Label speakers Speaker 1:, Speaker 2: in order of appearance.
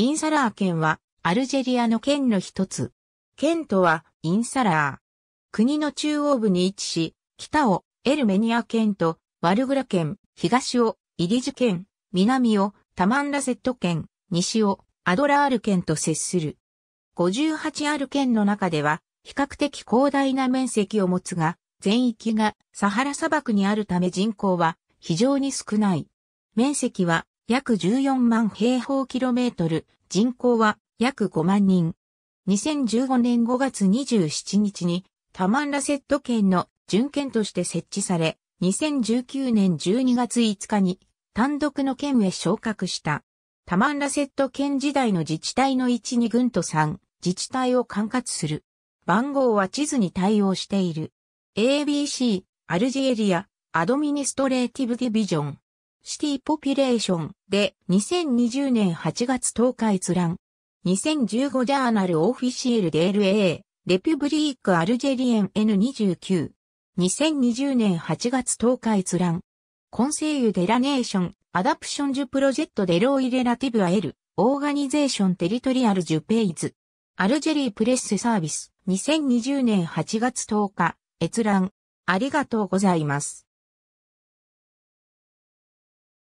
Speaker 1: イン
Speaker 2: サラー県は、アルジェリアの県の一つ。県とは、インサラー。国の中央部に位置し、北をエルメニア県とワルグラ県、東をイリジュ県、南をタマンラセット県、西をアドラール県と接する。58ある県の中では、比較的広大な面積を持つが、全域がサハラ砂漠にあるため人口は非常に少ない。面積は約14万平方キロメートル、人口は約5万人。2015年5月27日にタマンラセット県の準県として設置され、2019年12月5日に単独の県へ昇格した。タマンラセット県時代の自治体の1、2軍と3、自治体を管轄する。番号は地図に対応している。ABC、アルジエリア、アドミニストレーティブディビジョン。シティポピュレーションで2020年8月10日閲覧。2015ジャーナルオフィシエルで LA、レピュブリークアルジェリエン N29。2020年8月10日閲覧。コンセイユデラネーション、アダプションジュプロジェットデロイレラティブアエル、オーガニゼーションテリトリアルジュペイズ。アルジェリープレッセサービス、2020年8月10日、閲覧。ありがとうございます。